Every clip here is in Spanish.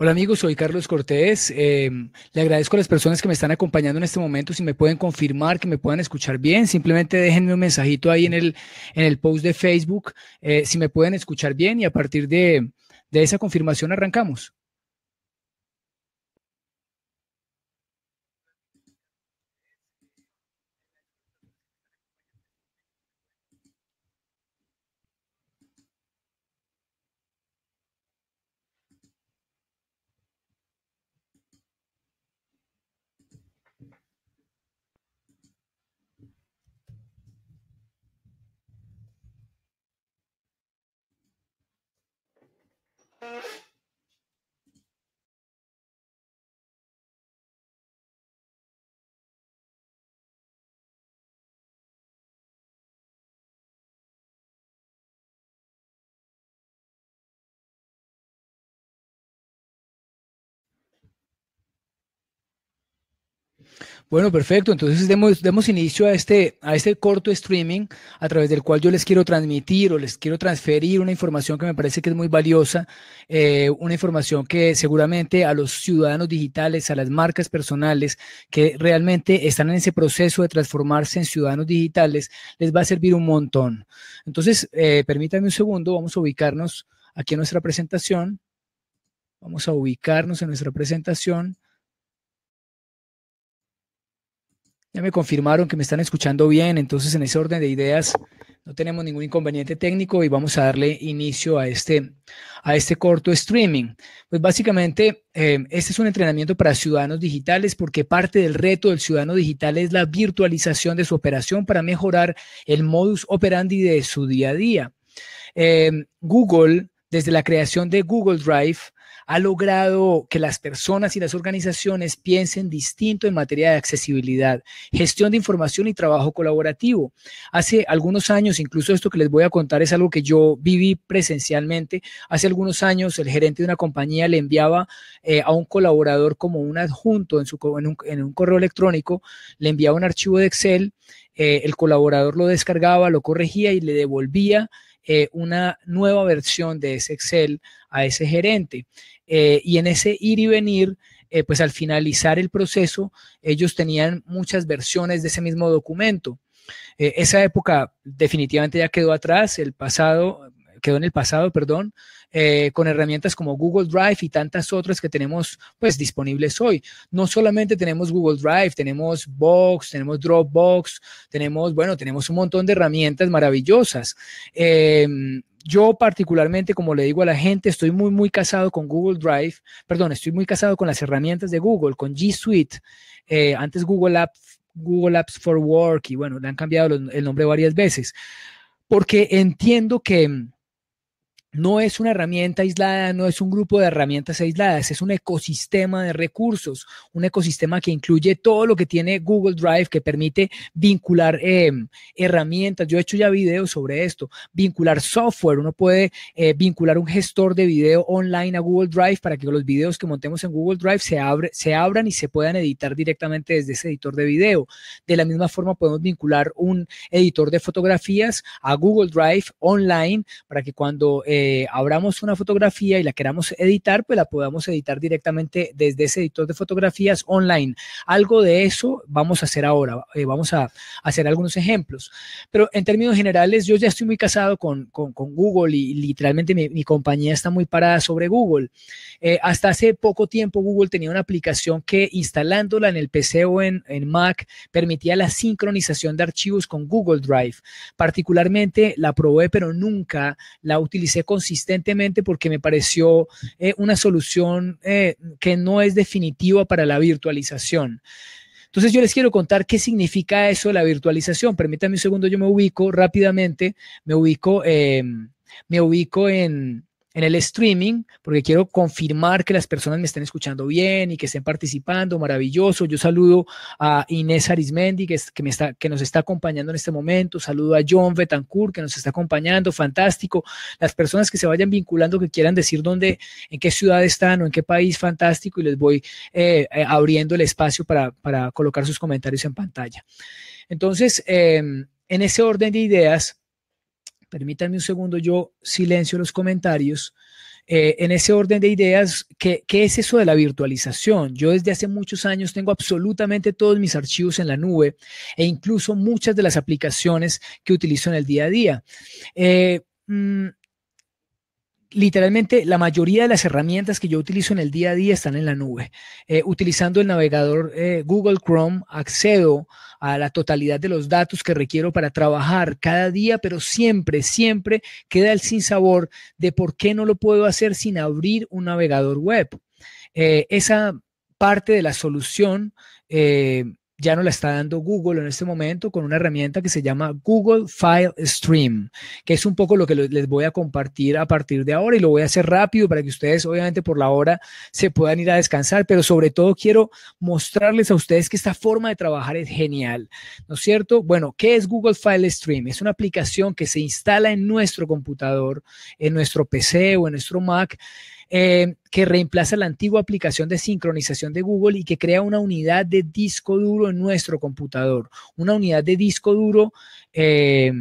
Hola amigos, soy Carlos Cortés. Em, le agradezco a las personas que me están acompañando en este momento. Si me pueden confirmar que me puedan escuchar bien, simplemente déjenme un mensajito ahí en el, en el post de Facebook, eh, si me pueden escuchar bien y a partir de esa confirmación arrancamos. Thank you. Bueno, perfecto. Entonces demos, inicio a este, a este corto streaming a través del cual yo les quiero transmitir o les quiero transferir una información que me parece que es muy valiosa, eh, una información que seguramente a los ciudadanos digitales, a las marcas personales que realmente están en ese proceso de transformarse en ciudadanos digitales, les va a servir un montón. Entonces, eh, permítanme un segundo, vamos a ubicarnos aquí en nuestra presentación. Vamos a ubicarnos en nuestra presentación. Ya me confirmaron que me están escuchando bien, entonces en ese orden de ideas no tenemos ningún inconveniente técnico y vamos a darle inicio a este, a este corto streaming. Pues básicamente, eh, este es un entrenamiento para ciudadanos digitales porque parte del reto del ciudadano digital es la virtualización de su operación para mejorar el modus operandi de su día a día. Eh, Google, desde la creación de Google Drive, ha logrado que las personas y las organizaciones piensen distinto en materia de accesibilidad, gestión de información y trabajo colaborativo. Hace algunos años, incluso esto que les voy a contar es algo que yo viví presencialmente, hace algunos años el gerente de una compañía le enviaba eh, a un colaborador como un adjunto en, su, en, un, correo electrónico, le enviaba un archivo de Excel eh, el colaborador lo descargaba, lo corregía y le devolvía eh, una nueva versión de ese Excel a ese gerente. Eh, y en ese ir y venir, eh, pues al finalizar el proceso, ellos tenían muchas versiones de ese mismo documento. Eh, esa época definitivamente ya quedó atrás, el pasado, quedó en el pasado, perdón, con herramientas como Google Drive y tantas otras que tenemos pues disponibles hoy. No solamente tenemos Google Drive, tenemos Box, tenemos Dropbox, tenemos, bueno, tenemos un montón de herramientas maravillosas. Em, yo particularmente, como le digo a la gente, estoy muy, muy casado con Google Drive, perdón, estoy muy casado con las herramientas de Google, con G Suite, eh, antes Google Apps, Google Apps for Work, y bueno, le han cambiado el nombre varias veces, porque entiendo que no es una herramienta aislada, no es un grupo de herramientas aisladas, es un ecosistema de recursos, un ecosistema que incluye todo lo que tiene Google Drive, que permite vincular eh, herramientas. Yo he hecho ya videos sobre esto, vincular software, uno puede eh, vincular un gestor de video online a Google Drive para que los videos que montemos en Google Drive se, abre, se abran y se puedan editar directamente desde ese editor de video. De la misma forma podemos vincular un editor de fotografías a Google Drive online para que cuando... Eh, eh, abramos una fotografía y la queramos editar, pues la podamos editar directamente desde ese editor de fotografías online. Algo de eso vamos a hacer ahora. Eh, vamos a hacer algunos ejemplos. Pero en términos generales, yo ya estoy muy casado con, con, Google y literalmente mi, compañía está muy parada sobre Google. Eh, hasta hace poco tiempo Google tenía una aplicación que instalándola en el PC o en, en Mac permitía la sincronización de archivos con Google Drive. Particularmente la probé, pero nunca la utilicé consistentemente porque me pareció eh, una solución eh, que no es definitiva para la virtualización. Entonces yo les quiero contar qué significa eso la virtualización. Permítanme un segundo, yo me ubico rápidamente, me ubico, em, me ubico en, en el streaming, porque quiero confirmar que las personas me estén escuchando bien y que estén participando, maravilloso. Yo saludo a Inés Arismendi, que, nos está acompañando en este momento, saludo a John Betancourt, que nos está acompañando, fantástico. Las personas que se vayan vinculando, que quieran decir dónde, en qué ciudad están o en qué país, fantástico, y les voy eh, eh, abriendo el espacio para, colocar sus comentarios en pantalla. Entonces, em, en ese orden de ideas, Permítanme un segundo, yo silencio los comentarios. Eh, en ese orden de ideas, ¿qué, es eso de la virtualización? Yo desde hace muchos años tengo absolutamente todos mis archivos en la nube e incluso muchas de las aplicaciones que utilizo en el día a día. Eh, mm, literalmente la mayoría de las herramientas que yo utilizo en el día a día están en la nube. Eh, utilizando el navegador eh, Google Chrome, accedo a la totalidad de los datos que requiero para trabajar cada día, pero siempre, siempre queda el sinsabor de por qué no lo puedo hacer sin abrir un navegador web. Eh, esa parte de la solución ya nos la está dando Google en este momento con una herramienta que se llama Google File Stream, que es un poco lo que les voy a compartir a partir de ahora y lo voy a hacer rápido para que ustedes, obviamente por la hora, se puedan ir a descansar, pero sobre todo quiero mostrarles a ustedes que esta forma de trabajar es genial, ¿no es cierto? Bueno, ¿qué es Google File Stream? Es una aplicación que se instala en nuestro computador, en nuestro PC o en nuestro Mac eh, que reemplaza la antigua aplicación de sincronización de Google y que crea una unidad de disco duro en nuestro computador, una unidad de disco duro. Eh,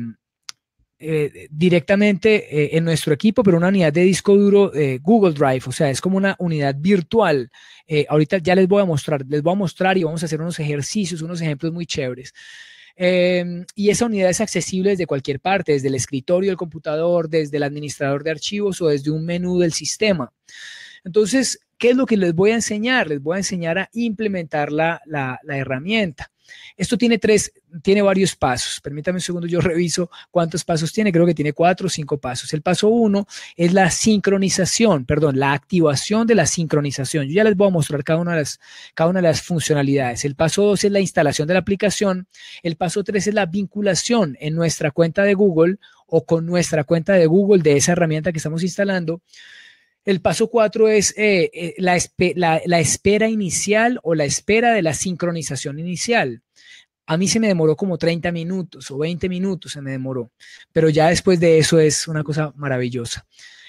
eh, directamente en nuestro equipo, pero una unidad de disco duro Google Drive, o sea, es como una unidad virtual. ahorita ya les voy a mostrar, les voy a mostrar y vamos a hacer unos ejercicios, unos ejemplos muy chéveres. Em, y esa unidad es accesible desde cualquier parte, desde el escritorio el computador, desde el administrador de archivos o desde un menú del sistema. Entonces, ¿Qué es lo que les voy a enseñar? Les voy a enseñar a implementar la, herramienta. Esto tiene tres, tiene varios pasos. Permítame un segundo, yo reviso cuántos pasos tiene. Creo que tiene cuatro o cinco pasos. El paso uno es la sincronización, perdón, la activación de la sincronización. Yo ya les voy a mostrar cada una de las, cada una de las funcionalidades. El paso dos es la instalación de la aplicación. El paso tres es la vinculación en nuestra cuenta de Google o con nuestra cuenta de Google de esa herramienta que estamos instalando. El paso cuatro es eh, eh, la, espera inicial o la espera de la sincronización inicial. A mí se me demoró como 30 minutos o 20 minutos se me demoró, pero ya después de eso es una cosa maravillosa.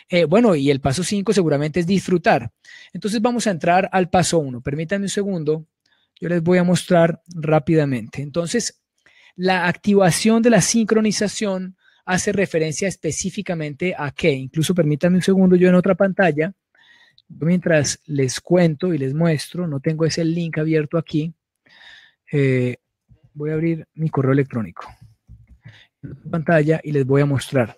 Eh, bueno, y el paso cinco seguramente es disfrutar. Entonces vamos a entrar al paso uno. Permítanme un segundo, yo les voy a mostrar rápidamente. Entonces, la activación de la sincronización hace referencia específicamente a qué. Incluso permítanme un segundo, yo en otra pantalla, mientras les cuento y les muestro, no tengo ese link abierto aquí, eh, voy a abrir mi correo electrónico pantalla y les voy a mostrar.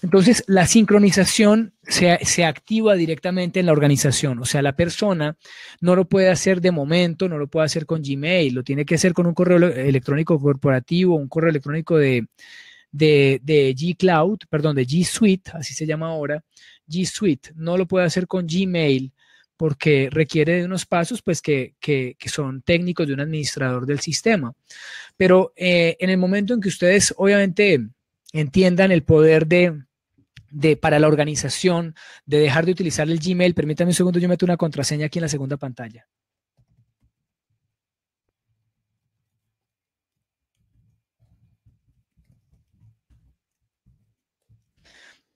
Entonces, la sincronización se, se, activa directamente en la organización, o sea, la persona no lo puede hacer de momento, no lo puede hacer con Gmail, lo tiene que hacer con un correo electrónico corporativo, un correo electrónico de, de, G Cloud, perdón, de G Suite, así se llama ahora, G Suite, no lo puede hacer con Gmail porque requiere de unos pasos pues, que, son técnicos de un administrador del sistema. Pero eh, en el momento en que ustedes obviamente entiendan el poder de, para la organización de dejar de utilizar el Gmail, permítanme un segundo, yo meto una contraseña aquí en la segunda pantalla.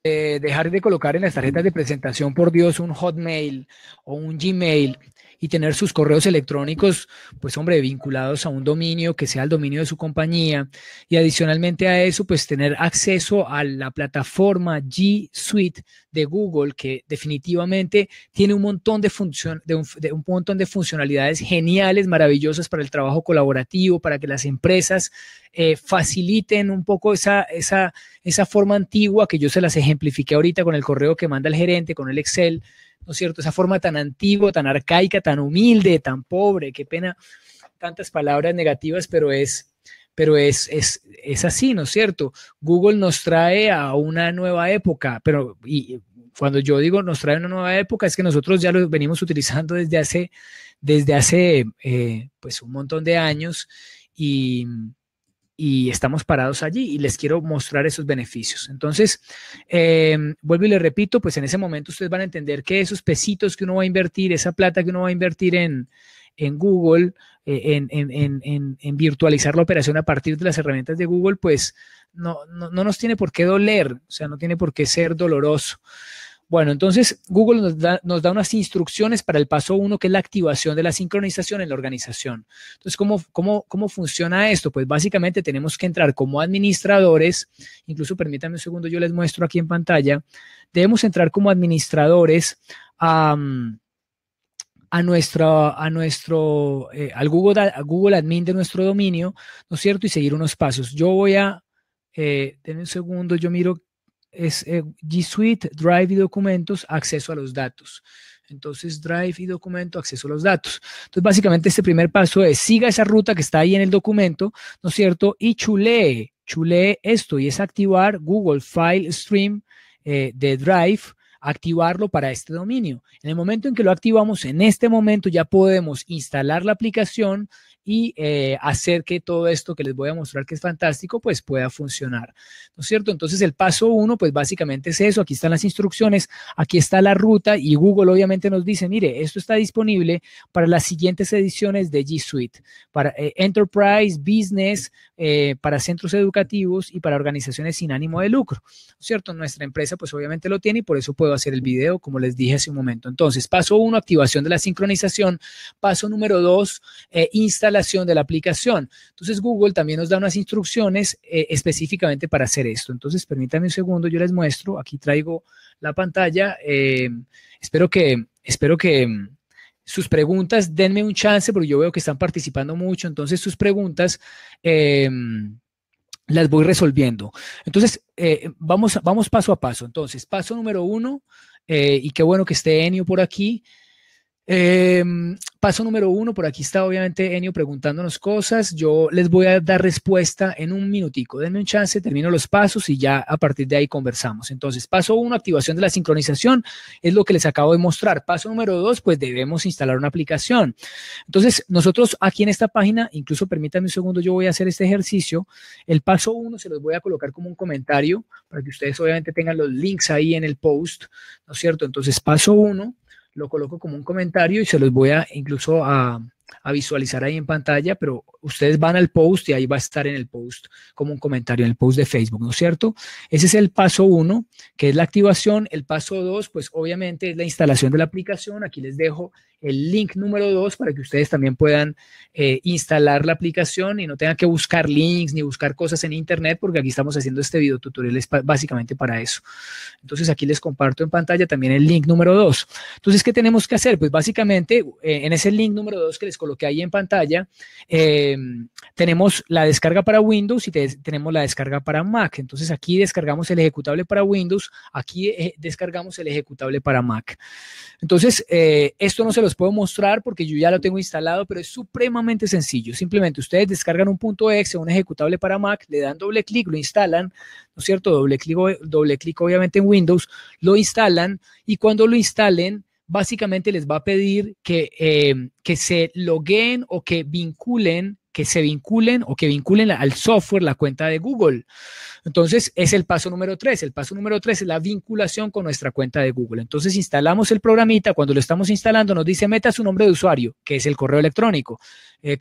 Eh, dejar de colocar en las tarjetas de presentación, por Dios, un Hotmail o un Gmail y tener sus correos electrónicos, pues hombre, vinculados a un dominio que sea el dominio de su compañía. Y adicionalmente a eso, pues tener acceso a la plataforma G Suite de Google, que definitivamente tiene un montón de, función, de un, montón de funcionalidades geniales, maravillosas para el trabajo colaborativo, para que las empresas eh, faciliten un poco esa, esa, esa forma antigua que yo se las ejemplifiqué ahorita con el correo que manda el gerente, con el Excel ¿no es cierto? Esa forma tan antigua, tan arcaica, tan humilde, tan pobre, qué pena tantas palabras negativas, pero es pero es, es, es así, ¿no es cierto? Google nos trae a una nueva época, pero y cuando yo digo nos trae una nueva época, es que nosotros ya lo venimos utilizando desde hace, desde hace eh, pues un montón de años y, y estamos parados allí y les quiero mostrar esos beneficios. Entonces, eh, vuelvo y le repito, pues en ese momento ustedes van a entender que esos pesitos que uno va a invertir, esa plata que uno va a invertir en, Google, eh, en, virtualizar la operación a partir de las herramientas de Google, pues no, no, nos tiene por qué doler, o sea, no tiene por qué ser doloroso. Bueno, entonces Google nos da, unas instrucciones para el paso uno, que es la activación de la sincronización en la organización. Entonces, ¿cómo, cómo, funciona esto? Pues básicamente tenemos que entrar como administradores, incluso permítanme un segundo, yo les muestro aquí en pantalla, debemos entrar como administradores a... Mm, nuestro, a nuestro, eh, al Google, Google Admin de nuestro dominio, ¿no es cierto? Y seguir unos pasos. Yo voy a, eh, denme un segundo, yo miro es eh, G Suite, Drive y documentos, acceso a los datos. Entonces, Drive y documento, acceso a los datos. Entonces, básicamente este primer paso es, siga esa ruta que está ahí en el documento, ¿no es cierto? Y chulee, chulee esto y es activar Google File Stream eh, de Drive activarlo para este dominio. En el momento en que lo activamos, en este momento ya podemos instalar la aplicación, y eh, hacer que todo esto que les voy a mostrar que es fantástico, pues pueda funcionar. ¿No es cierto? Entonces el paso uno, pues básicamente es eso. Aquí están las instrucciones, aquí está la ruta y Google obviamente nos dice, mire, esto está disponible para las siguientes ediciones de G Suite, para eh, Enterprise, Business, eh, para centros educativos y para organizaciones sin ánimo de lucro. ¿No es cierto? Nuestra empresa pues obviamente lo tiene y por eso puedo hacer el video como les dije hace un momento. Entonces, paso uno, activación de la sincronización. Paso número dos, instalación de la aplicación. Entonces Google también nos da unas instrucciones eh, específicamente para hacer esto. Entonces permítanme un segundo, yo les muestro, aquí traigo la pantalla. Eh, espero que, espero que mm, sus preguntas, denme un chance porque yo veo que están participando mucho, entonces sus preguntas... Eh, mm, las voy resolviendo. Entonces, vamos, vamos paso a paso. Entonces, paso número uno, y qué bueno que esté Enio por aquí, Em, paso número uno, por aquí está obviamente Enio preguntándonos cosas. Yo les voy a dar respuesta en un minutico. Denme un chance, termino los pasos y ya a partir de ahí conversamos. Entonces, paso uno, activación de la sincronización, es lo que les acabo de mostrar. Paso número dos, pues debemos instalar una aplicación. Entonces, nosotros aquí en esta página, incluso permítanme un segundo, yo voy a hacer este ejercicio. El paso uno se los voy a colocar como un comentario para que ustedes obviamente tengan los links ahí en el post, ¿no es cierto? Entonces, paso uno lo coloco como un comentario y se los voy a incluso a, a visualizar ahí en pantalla, pero ustedes van al post y ahí va a estar en el post como un comentario en el post de Facebook, ¿no es cierto? Ese es el paso uno, que es la activación. El paso dos, pues obviamente es la instalación de la aplicación. Aquí les dejo el link número dos para que ustedes también puedan eh, instalar la aplicación y no tengan que buscar links ni buscar cosas en internet, porque aquí estamos haciendo este video tutorial básicamente para eso. Entonces aquí les comparto en pantalla también el link número dos. Entonces, ¿qué tenemos que hacer? Pues básicamente eh, en ese link número dos que les lo que hay en pantalla, eh, tenemos la descarga para Windows y tenemos la descarga para Mac. Entonces aquí descargamos el ejecutable para Windows, aquí eh, descargamos el ejecutable para Mac. Entonces, eh, esto no se los puedo mostrar porque yo ya lo tengo instalado, pero es supremamente sencillo. Simplemente ustedes descargan un exe, un ejecutable para Mac, le dan doble clic, lo instalan, ¿no es cierto? Doble clic, doble clic obviamente en Windows, lo instalan y cuando lo instalen, básicamente les va a pedir que, eh, que se logueen o que vinculen que se vinculen o que vinculen al software la cuenta de Google. Entonces, es el paso número tres. El paso número tres es la vinculación con nuestra cuenta de Google. Entonces, instalamos el programita. Cuando lo estamos instalando, nos dice meta su nombre de usuario, que es el correo electrónico. Eh,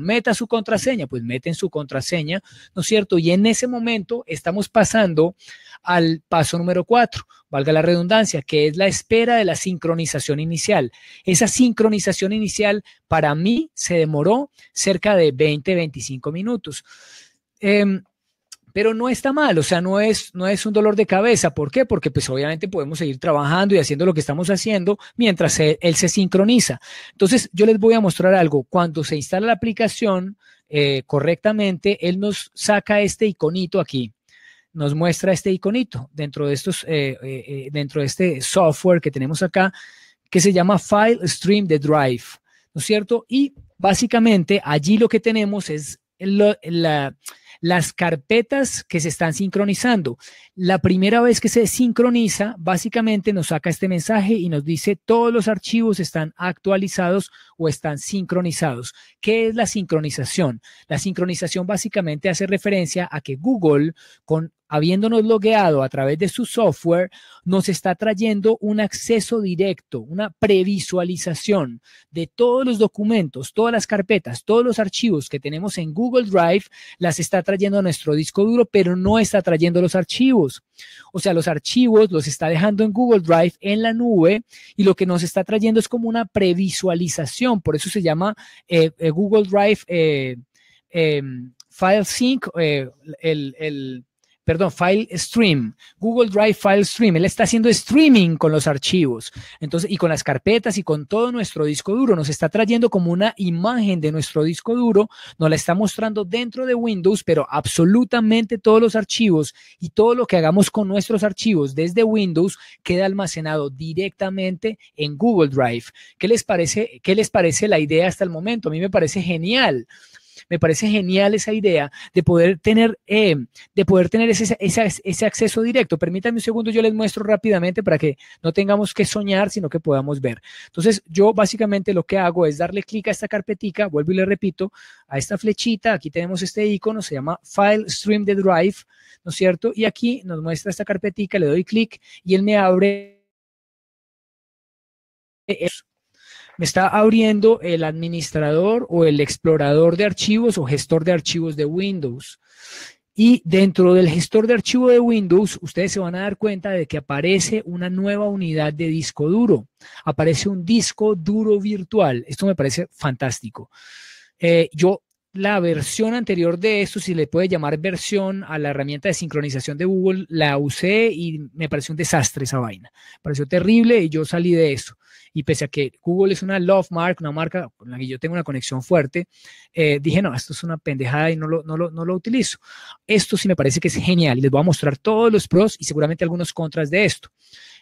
Meta su contraseña, pues meten su contraseña, ¿no es cierto? Y en ese momento estamos pasando al paso número cuatro, valga la redundancia, que es la espera de la sincronización inicial. Esa sincronización inicial para mí se demoró cerca de 20, 25 minutos. Em, pero no está mal, o sea, no es, no es un dolor de cabeza. ¿Por qué? Porque pues obviamente podemos seguir trabajando y haciendo lo que estamos haciendo mientras él se sincroniza. Entonces, yo les voy a mostrar algo. Cuando se instala la aplicación eh, correctamente, él nos saca este iconito aquí nos muestra este iconito dentro de, estos, eh, eh, eh, dentro de este software que tenemos acá, que se llama File Stream de Drive, ¿no es cierto? Y básicamente allí lo que tenemos es las carpetas que se están sincronizando. La primera vez que se sincroniza, básicamente nos saca este mensaje y nos dice todos los archivos están actualizados o están sincronizados. ¿Qué es la sincronización? La sincronización básicamente hace referencia a que Google con habiéndonos logueado a través de su software, nos está trayendo un acceso directo, una previsualización de todos los documentos, todas las carpetas, todos los archivos que tenemos en Google Drive, las está trayendo a nuestro disco duro, pero no está trayendo los archivos. O sea, los archivos los está dejando en Google Drive en la nube y lo que nos está trayendo es como una previsualización, por eso se llama eh, eh, Google Drive. Eh, em, File Sync, el perdón, File Stream, Google Drive File Stream. Él está haciendo streaming con los archivos, entonces, y con las carpetas y con todo nuestro disco duro. Nos está trayendo como una imagen de nuestro disco duro, nos la está mostrando dentro de Windows, pero absolutamente todos los archivos y todo lo que hagamos con nuestros archivos desde Windows queda almacenado directamente en Google Drive. ¿Qué les parece? ¿Qué les parece la idea hasta el momento? A mí me parece genial. Me parece genial esa idea de poder tener, eh, de poder tener ese, acceso directo. Permítanme un segundo, yo les muestro rápidamente para que no tengamos que soñar, sino que podamos ver. Entonces, yo básicamente lo que hago es darle clic a esta carpetica, vuelvo y le repito, a esta flechita, aquí tenemos este icono, se llama File Stream the Drive, ¿no es cierto? Y aquí nos muestra esta carpetica, le doy clic y él me abre me está abriendo el administrador o el explorador de archivos o gestor de archivos de Windows. Y dentro del gestor de archivos de Windows, ustedes se van a dar cuenta de que aparece una nueva unidad de disco duro. Aparece un disco duro virtual. Esto me parece fantástico. Eh, yo, la versión anterior de esto, si le puede llamar versión a la herramienta de sincronización de Google, la usé y me pareció un desastre esa vaina. pareció terrible y yo salí de eso. Y pese a que Google es una love mark, una marca con la que yo tengo una conexión fuerte, eh, dije, no, esto es una pendejada y no lo, no, lo, no lo utilizo. Esto sí me parece que es genial y les voy a mostrar todos los pros y seguramente algunos contras de esto.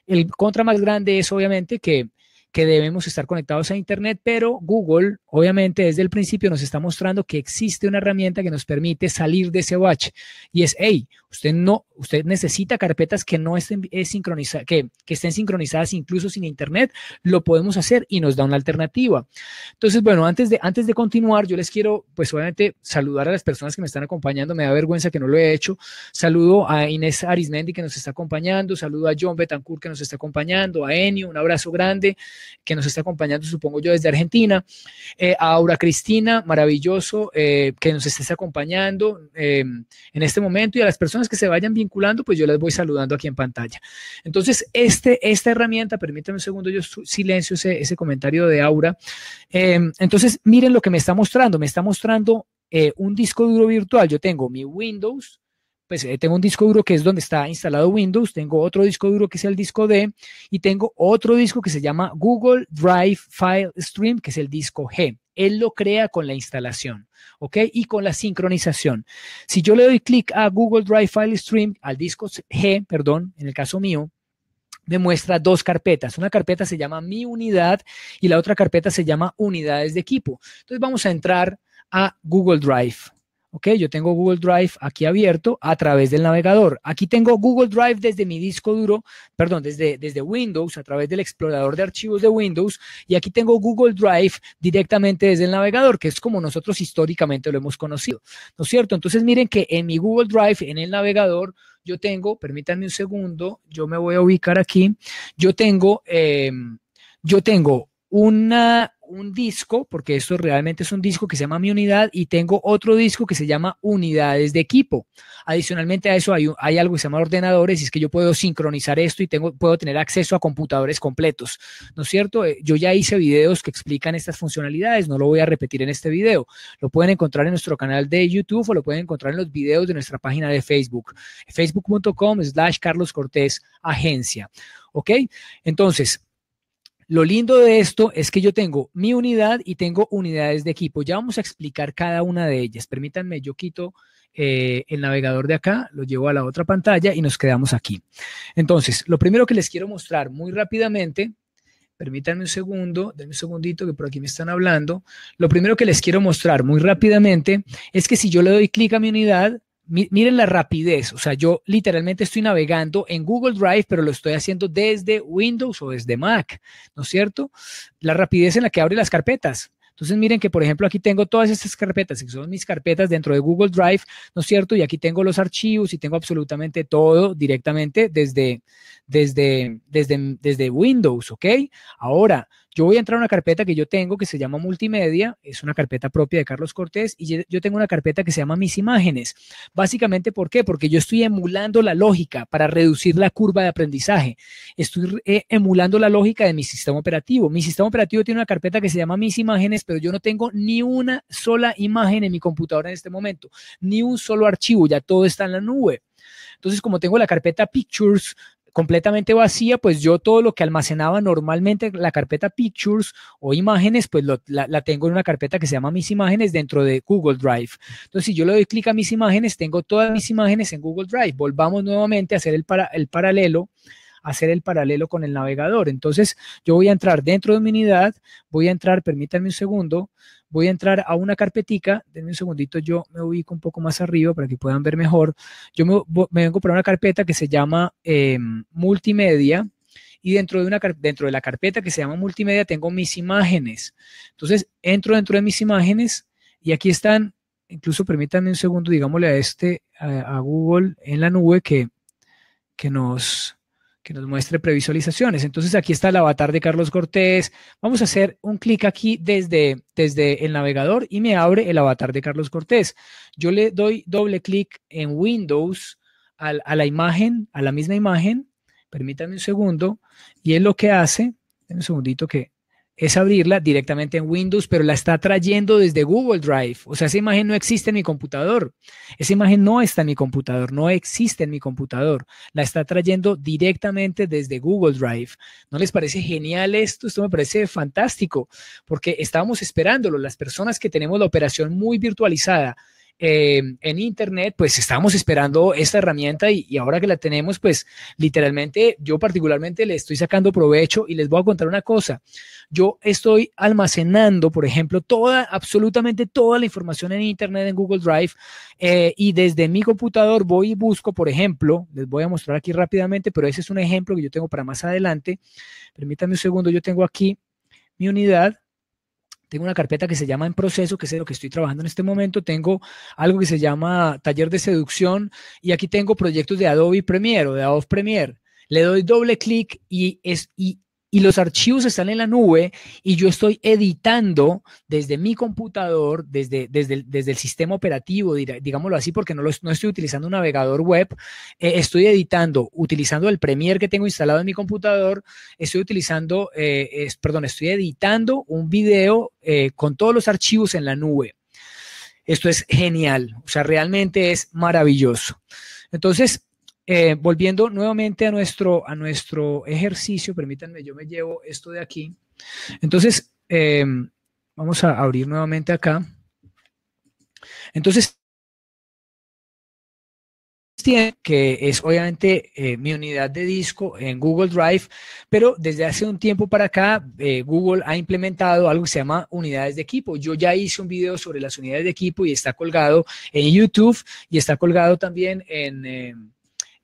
El contra más grande es obviamente que que debemos estar conectados a Internet, pero Google, obviamente, desde el principio nos está mostrando que existe una herramienta que nos permite salir de ese watch y es, hey, usted no, usted necesita carpetas que no estén eh, sincronizadas, que, estén sincronizadas incluso sin Internet, lo podemos hacer y nos da una alternativa. Entonces, bueno, antes de, antes de continuar, yo les quiero, pues obviamente, saludar a las personas que me están acompañando, me da vergüenza que no lo he hecho. Saludo a Inés Arismendi que nos está acompañando, saludo a John Betancourt que nos está acompañando, a Enio, un abrazo grande que nos está acompañando, supongo yo, desde Argentina. Eh, a Aura Cristina, maravilloso, eh, que nos estés acompañando em, en este momento y a las personas que se vayan vinculando, pues yo las voy saludando aquí en pantalla. Entonces, este, esta herramienta, permítame un segundo, yo silencio ese, ese comentario de Aura. Em, entonces, miren lo que me está mostrando, me está mostrando eh, un disco duro virtual. Yo tengo mi Windows, pues eh, tengo un disco duro que es donde está instalado Windows, tengo otro disco duro que es el disco D y tengo otro disco que se llama Google Drive File Stream, que es el disco G. Él lo crea con la instalación, ¿ok? Y con la sincronización. Si yo le doy clic a Google Drive File Stream, al disco G, perdón, en el caso mío, me muestra dos carpetas. Una carpeta se llama mi unidad y la otra carpeta se llama unidades de equipo. Entonces vamos a entrar a Google Drive. Ok, yo tengo Google Drive aquí abierto a través del navegador. Aquí tengo Google Drive desde mi disco duro, perdón, desde, desde Windows, a través del explorador de archivos de Windows. Y aquí tengo Google Drive directamente desde el navegador, que es como nosotros históricamente lo hemos conocido. ¿No es cierto? Entonces miren que en mi Google Drive, en el navegador, yo tengo, permítanme un segundo, yo me voy a ubicar aquí, yo tengo, em, yo tengo una, un disco, porque esto realmente es un disco que se llama Mi Unidad y tengo otro disco que se llama Unidades de Equipo. Adicionalmente a eso hay, algo que se llama ordenadores y es que yo puedo sincronizar esto y tengo, puedo tener acceso a computadores completos, ¿no es cierto? Eh, yo ya hice videos que explican estas funcionalidades, no lo voy a repetir en este video. Lo pueden encontrar en nuestro canal de YouTube o lo pueden encontrar en los videos de nuestra página de Facebook, facebook.com slash Carlos Cortés Agencia. ¿Ok? Entonces, lo lindo de esto es que yo tengo mi unidad y tengo unidades de equipo. Ya vamos a explicar cada una de ellas. Permítanme, yo quito eh, el navegador de acá, lo llevo a la otra pantalla y nos quedamos aquí. Entonces, lo primero que les quiero mostrar muy rápidamente, permítanme un segundo, denme un segundito que por aquí me están hablando. Lo primero que les quiero mostrar muy rápidamente es que si yo le doy clic a mi unidad, miren la rapidez, o sea, yo literalmente estoy navegando en Google Drive, pero lo estoy haciendo desde Windows o desde Mac, ¿no es cierto? La rapidez en la que abre las carpetas. Entonces, miren que, por ejemplo, aquí tengo todas estas carpetas, que son mis carpetas dentro de Google Drive, ¿no es cierto? Y aquí tengo los archivos y tengo absolutamente todo directamente desde, desde, desde, desde Windows, ¿ok? Ahora, yo voy a entrar a una carpeta que yo tengo que se llama multimedia, es una carpeta propia de Carlos Cortés, y yo tengo una carpeta que se llama mis imágenes. Básicamente, ¿por qué? Porque yo estoy emulando la lógica para reducir la curva de aprendizaje. Estoy eh, emulando la lógica de mi sistema operativo. Mi sistema operativo tiene una carpeta que se llama mis imágenes, pero yo no tengo ni una sola imagen en mi computadora en este momento, ni un solo archivo, ya todo está en la nube. Entonces, como tengo la carpeta Pictures, completamente vacía, pues yo todo lo que almacenaba normalmente la carpeta Pictures o imágenes, pues la, tengo en una carpeta que se llama Mis Imágenes dentro de Google Drive. Entonces, si yo le doy clic a Mis Imágenes, tengo todas mis imágenes en Google Drive. Volvamos nuevamente a hacer el, paralelo, el paralelo hacer el paralelo con el navegador. Entonces, yo voy a entrar dentro de mi unidad, voy a entrar, permítanme un segundo, voy a entrar a una carpetica, denme un segundito, yo me ubico un poco más arriba para que puedan ver mejor. Yo me, vengo para una carpeta que se llama em, multimedia y dentro de, una, dentro de la carpeta que se llama multimedia tengo mis imágenes. Entonces, entro dentro de mis imágenes y aquí están, incluso permítanme un segundo, digámosle a este, a, Google en la nube que nos que nos muestre previsualizaciones. Entonces aquí está el avatar de Carlos Cortés. Vamos a hacer un clic aquí desde, desde el navegador y me abre el avatar de Carlos Cortés. Yo le doy doble clic en Windows a, la imagen, a la misma imagen. Permítanme un segundo. Y es lo que hace. Un segundito que es abrirla directamente en Windows, pero la está trayendo desde Google Drive. O sea, esa imagen no existe en mi computador. Esa imagen no está en mi computador, no existe en mi computador. La está trayendo directamente desde Google Drive. ¿No les parece genial esto? Esto me parece fantástico, porque estábamos esperándolo. Las personas que tenemos la operación muy virtualizada, eh, en Internet, pues estábamos esperando esta herramienta y, ahora que la tenemos, pues literalmente yo particularmente le estoy sacando provecho y les voy a contar una cosa. Yo estoy almacenando, por ejemplo, toda, absolutamente toda la información en Internet, en Google Drive, eh, y desde mi computador voy y busco, por ejemplo, les voy a mostrar aquí rápidamente, pero ese es un ejemplo que yo tengo para más adelante. Permítanme un segundo, yo tengo aquí mi unidad tengo una carpeta que se llama En Proceso, que es lo que estoy trabajando en este momento. Tengo algo que se llama Taller de Seducción y aquí tengo proyectos de Adobe Premiere o de Adobe Premiere. Le doy doble clic y, es, y y los archivos están en la nube y yo estoy editando desde mi computador, desde, desde, el, desde el sistema operativo, digámoslo así, porque no, no estoy utilizando un navegador web, eh, estoy editando utilizando el Premiere que tengo instalado en mi computador, estoy utilizando, eh, perdón, estoy editando un video eh, con todos los archivos en la nube. Esto es genial, o sea, realmente es maravilloso. Entonces, eh, volviendo nuevamente a nuestro, a nuestro ejercicio, permítanme, yo me llevo esto de aquí. Entonces, em, vamos a abrir nuevamente acá. Entonces, que es obviamente eh, mi unidad de disco en Google Drive, pero desde hace un tiempo para acá eh, Google ha implementado algo que se llama unidades de equipo. Yo ya hice un video sobre las unidades de equipo y está colgado en YouTube y está colgado también en... Em,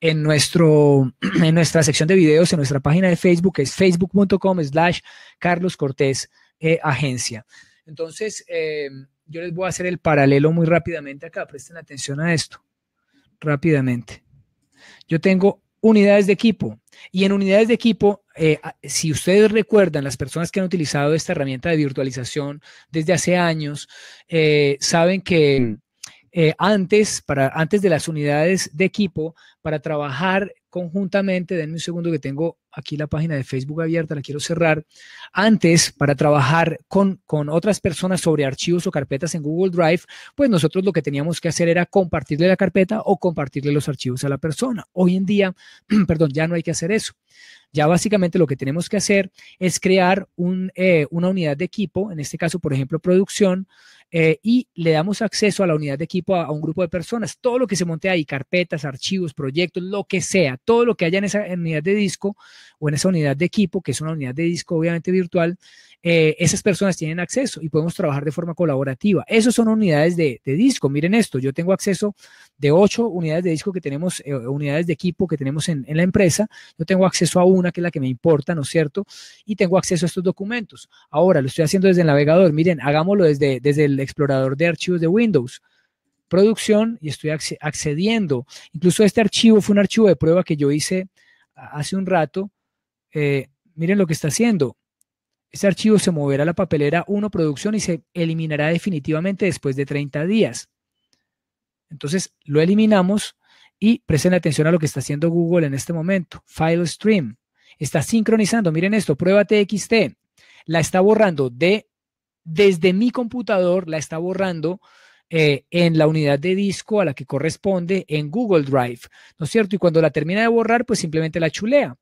en, nuestro, en nuestra sección de videos, en nuestra página de Facebook, que es facebook.com slash Carlos Cortés eh, Agencia. Entonces, eh, yo les voy a hacer el paralelo muy rápidamente acá. Presten atención a esto. Rápidamente. Yo tengo unidades de equipo. Y en unidades de equipo, eh, si ustedes recuerdan, las personas que han utilizado esta herramienta de virtualización desde hace años, saben que mm. Eh, antes, para, antes de las unidades de equipo para trabajar conjuntamente, denme un segundo que tengo aquí la página de Facebook abierta, la quiero cerrar, antes para trabajar con, con otras personas sobre archivos o carpetas en Google Drive, pues nosotros lo que teníamos que hacer era compartirle la carpeta o compartirle los archivos a la persona. Hoy en día, perdón, ya no hay que hacer eso. Ya básicamente lo que tenemos que hacer es crear eh, una unidad de equipo, en este caso, por ejemplo, producción, eh, y le damos acceso a la unidad de equipo a, un grupo de personas. Todo lo que se monte ahí, carpetas, archivos, proyectos, lo que sea, todo lo que haya en esa unidad de disco o en esa unidad de equipo, que es una unidad de disco obviamente virtual, eh, esas personas tienen acceso y podemos trabajar de forma colaborativa. Esas son unidades de, disco. Miren esto, yo tengo acceso de ocho unidades de disco que tenemos, unidades de equipo que tenemos en, la empresa. Yo tengo acceso a una una que es la que me importa, ¿no es cierto? Y tengo acceso a estos documentos. Ahora, lo estoy haciendo desde el navegador. Miren, hagámoslo desde, desde el explorador de archivos de Windows producción y estoy accediendo. Incluso este archivo fue un archivo de prueba que yo hice hace un rato. Eh, miren lo que está haciendo. Este archivo se moverá a la papelera 1 producción y se eliminará definitivamente después de 30 días. Entonces lo eliminamos y presten atención a lo que está haciendo Google en este momento. File Stream está sincronizando, miren esto, prueba TXT, la está borrando de, desde mi computador, la está borrando eh, en la unidad de disco a la que corresponde en Google Drive, ¿no es cierto? Y cuando la termina de borrar, pues simplemente la chulea.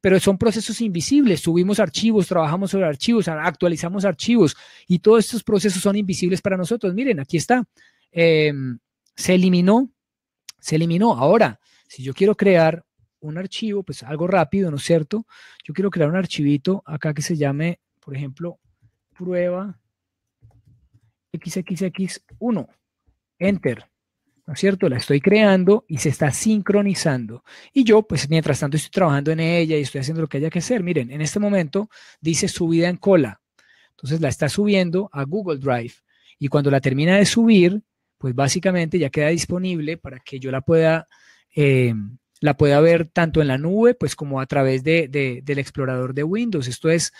Pero son procesos invisibles, subimos archivos, trabajamos sobre archivos, actualizamos archivos y todos estos procesos son invisibles para nosotros. Miren, aquí está, em, se eliminó, se eliminó. Ahora, si yo quiero crear un archivo, pues algo rápido, ¿no es cierto? Yo quiero crear un archivito acá que se llame, por ejemplo, prueba xxx1. Enter. ¿No es cierto? La estoy creando y se está sincronizando. Y yo, pues mientras tanto estoy trabajando en ella y estoy haciendo lo que haya que hacer. Miren, en este momento dice subida en cola. Entonces la está subiendo a Google Drive. Y cuando la termina de subir, pues básicamente ya queda disponible para que yo la pueda eh, la puede ver tanto en la nube, pues como a través de, del explorador de Windows. Esto es,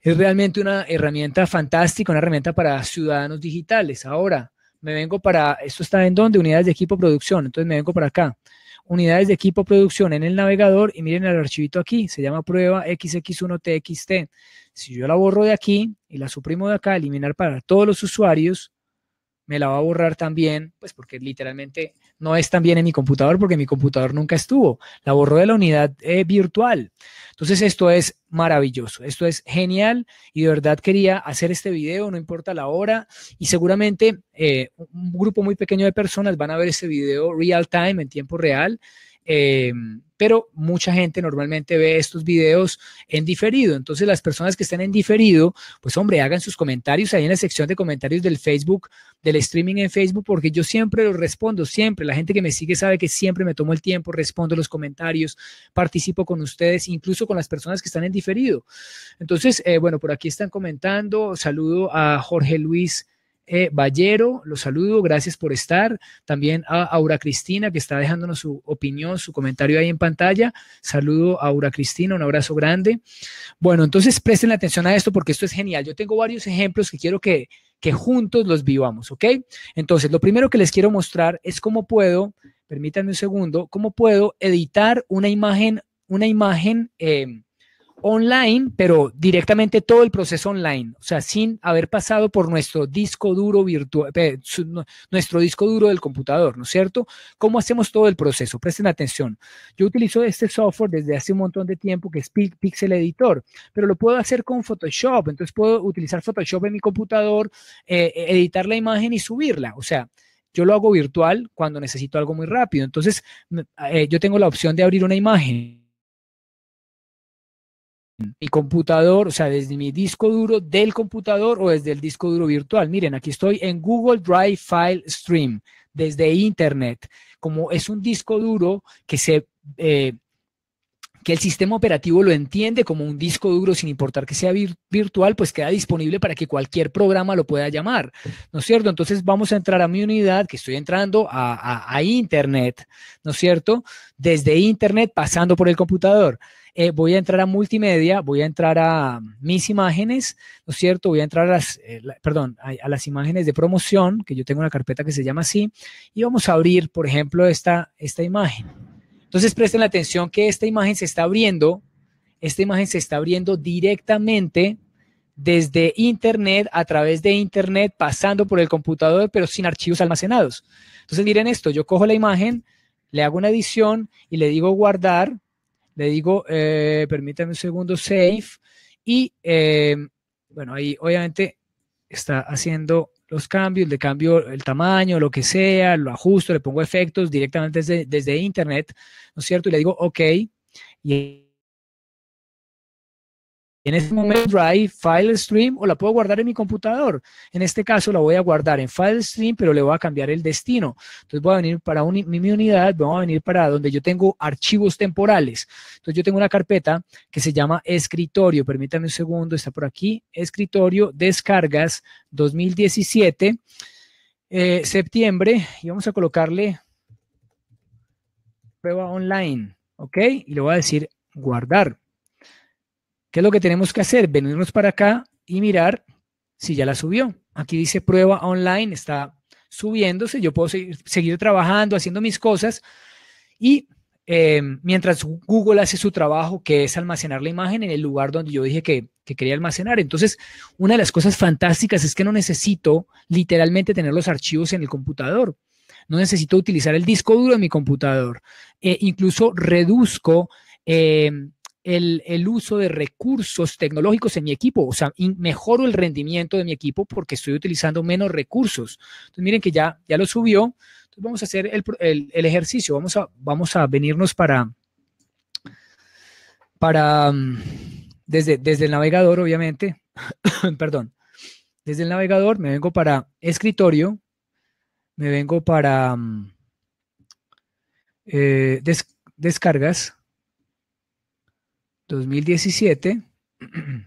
es realmente una herramienta fantástica, una herramienta para ciudadanos digitales. Ahora, me vengo para, esto está en donde, unidades de equipo producción, entonces me vengo para acá. Unidades de equipo producción en el navegador y miren el archivito aquí, se llama prueba xx1txt. Si yo la borro de aquí y la suprimo de acá, eliminar para todos los usuarios, me la va a borrar también, pues porque literalmente no es bien en mi computador porque mi computador nunca estuvo. La borró de la unidad eh, virtual. Entonces esto es maravilloso, esto es genial y de verdad quería hacer este video, no importa la hora y seguramente eh, un grupo muy pequeño de personas van a ver este video real time, en tiempo real. Eh, pero mucha gente normalmente ve estos videos en diferido. Entonces, las personas que están en diferido, pues hombre, hagan sus comentarios ahí en la sección de comentarios del Facebook, del streaming en Facebook, porque yo siempre los respondo, siempre. La gente que me sigue sabe que siempre me tomo el tiempo, respondo los comentarios, participo con ustedes, incluso con las personas que están en diferido. Entonces, eh, bueno, por aquí están comentando. Saludo a Jorge Luis eh, Ballero, los saludo, gracias por estar. También a Aura Cristina, que está dejándonos su opinión, su comentario ahí en pantalla. Saludo a Aura Cristina, un abrazo grande. Bueno, entonces presten atención a esto porque esto es genial. Yo tengo varios ejemplos que quiero que, que juntos los vivamos, ¿ok? Entonces, lo primero que les quiero mostrar es cómo puedo, permítanme un segundo, cómo puedo editar una imagen, una imagen... Eh, online, pero directamente todo el proceso online, o sea, sin haber pasado por nuestro disco duro virtual, nuestro disco duro del computador, ¿no es cierto? ¿Cómo hacemos todo el proceso? Presten atención. Yo utilizo este software desde hace un montón de tiempo que es Pixel Editor, pero lo puedo hacer con Photoshop, entonces puedo utilizar Photoshop en mi computador, eh, e, editar la imagen y subirla, o sea, yo lo hago virtual cuando necesito algo muy rápido. Entonces, eh, yo tengo la opción de abrir una imagen mi computador, o sea, desde mi disco duro del computador o desde el disco duro virtual. Miren, aquí estoy en Google Drive File Stream, desde Internet. Como es un disco duro que se... Eh, que el sistema operativo lo entiende como un disco duro sin importar que sea virtual, pues queda disponible para que cualquier programa lo pueda llamar, ¿no es cierto? Entonces vamos a entrar a mi unidad, que estoy entrando a, a Internet, ¿no es cierto? Desde Internet pasando por el computador. Eh, voy a entrar a multimedia, voy a entrar a mis imágenes, ¿no es cierto? Voy a entrar a las, eh, perdón, a, las imágenes de promoción, que yo tengo una carpeta que se llama así, y vamos a abrir, por ejemplo, esta, esta imagen. Entonces presten la atención que esta imagen se está abriendo, esta imagen se está abriendo directamente desde Internet, a través de Internet, pasando por el computador, pero sin archivos almacenados. Entonces miren esto, yo cojo la imagen, le hago una edición y le digo guardar, le digo, eh, permítame un segundo, save, y eh, bueno, ahí obviamente está haciendo los cambios, le cambio el tamaño, lo que sea, lo ajusto, le pongo efectos directamente desde, desde internet, ¿no es cierto? Y le digo, ok, y en este momento Drive, File Stream o la puedo guardar en mi computador. En este caso la voy a guardar en File Stream, pero le voy a cambiar el destino. Entonces voy a venir para mi unidad, voy a venir para donde yo tengo archivos temporales. Entonces yo tengo una carpeta que se llama escritorio. Permítanme un segundo, está por aquí. Escritorio, descargas 2017, eh, septiembre. Y vamos a colocarle prueba online, ¿ok? Y le voy a decir guardar. ¿Qué es lo que tenemos que hacer? Venirnos para acá y mirar si ya la subió. Aquí dice prueba online, está subiéndose, yo puedo seguir, trabajando, haciendo mis cosas y em, mientras Google hace su trabajo, que es almacenar la imagen en el lugar donde yo dije que, quería almacenar. Entonces, una de las cosas fantásticas es que no necesito literalmente tener los archivos en el computador. No necesito utilizar el disco duro de mi computador. Eh, incluso reduzco em, el, uso de recursos tecnológicos en mi equipo, o sea, mejoro el rendimiento de mi equipo porque estoy utilizando menos recursos. Entonces, miren que ya, ya lo subió. Entonces, vamos a hacer el, ejercicio, vamos a, vamos a venirnos para, para, mm, desde, desde el navegador, obviamente, perdón, desde el navegador me vengo para escritorio, me vengo para mm, eh, descargas, 2017,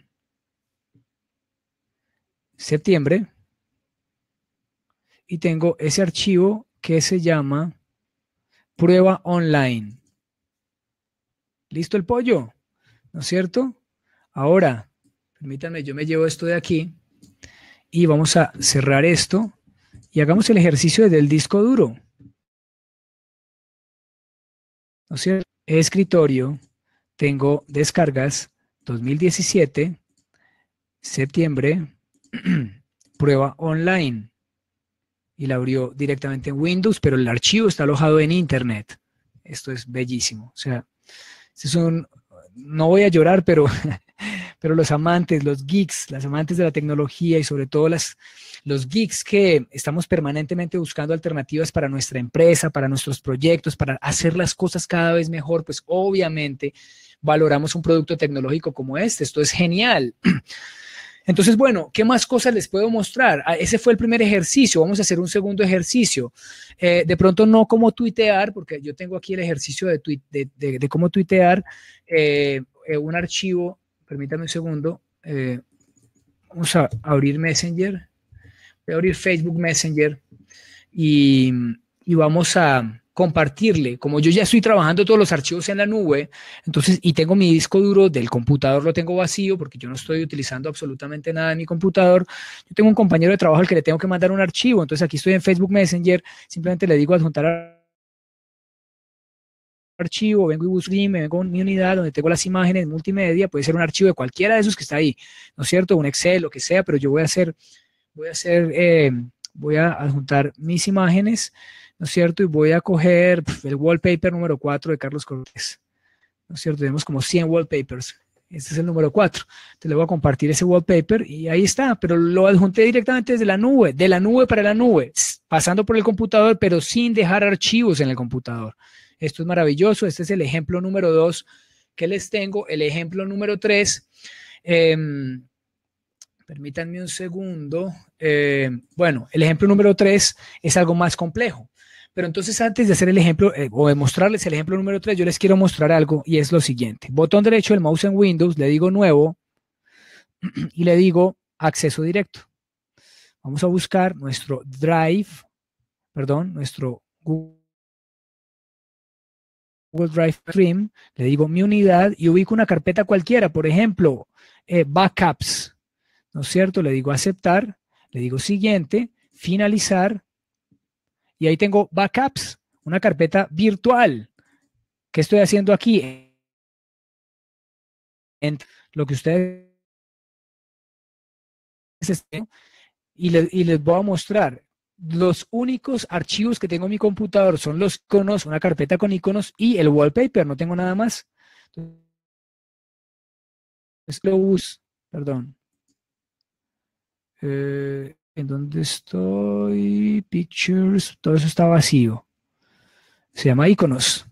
septiembre, y tengo ese archivo que se llama prueba online. ¿Listo el pollo? ¿No es cierto? Ahora, permítanme, yo me llevo esto de aquí y vamos a cerrar esto y hagamos el ejercicio desde el disco duro. ¿No es cierto? Escritorio tengo descargas 2017, septiembre, prueba online. Y la abrió directamente en Windows, pero el archivo está alojado en Internet. Esto es bellísimo. O sea, no voy a llorar, pero, pero los amantes, los geeks, las amantes de la tecnología y sobre todo las, los geeks que estamos permanentemente buscando alternativas para nuestra empresa, para nuestros proyectos, para hacer las cosas cada vez mejor, pues obviamente valoramos un producto tecnológico como este. Esto es genial. Entonces, bueno, ¿qué más cosas les puedo mostrar? Ah, ese fue el primer ejercicio. Vamos a hacer un segundo ejercicio. Eh, de pronto no cómo tuitear, porque yo tengo aquí el ejercicio de, cómo tuitear eh, eh, un archivo. Permítanme un segundo. vamos a abrir Messenger. Voy a abrir Facebook Messenger y vamos a compartirle, como yo ya estoy trabajando todos los archivos en la nube, entonces, y tengo mi disco duro del computador, lo tengo vacío porque yo no estoy utilizando absolutamente nada en mi computador, yo tengo un compañero de trabajo al que le tengo que mandar un archivo, entonces aquí estoy en Facebook Messenger, simplemente le digo adjuntar archivo, vengo y busco me vengo a mi unidad donde tengo las imágenes multimedia, puede ser un archivo de cualquiera de esos que está ahí, ¿no es cierto? Un Excel, lo que sea, pero yo voy a hacer, voy a hacer, eh, voy a adjuntar mis imágenes, ¿no es cierto? Y voy a coger el wallpaper número 4 de Carlos Cortés, ¿no es cierto? Tenemos como 100 wallpapers. Este es el número 4. Te le voy a compartir ese wallpaper y ahí está, pero lo adjunté directamente desde la nube, de la nube para la nube, pasando por el computador, pero sin dejar archivos en el computador. Esto es maravilloso. Este es el ejemplo número 2 que les tengo. El ejemplo número 3. Em, permítanme un segundo. Em, bueno, el ejemplo número 3 es algo más complejo. Pero entonces antes de hacer el ejemplo eh, o de mostrarles el ejemplo número 3, yo les quiero mostrar algo y es lo siguiente. Botón derecho del mouse en Windows, le digo nuevo y le digo acceso directo. Vamos a buscar nuestro Drive, perdón, nuestro Google Drive Stream, le digo mi unidad y ubico una carpeta cualquiera, por ejemplo, eh, backups, ¿no es cierto? Le digo aceptar, le digo siguiente, finalizar, y ahí tengo backups, una carpeta virtual. ¿Qué estoy haciendo aquí? En lo que ustedes y les, y les voy a mostrar los únicos archivos que tengo en mi computador son los iconos, una carpeta con iconos y el wallpaper, no tengo nada más. ¿Es lo perdón. Eh, ¿En dónde estoy? Pictures. Todo eso está vacío. Se llama iconos.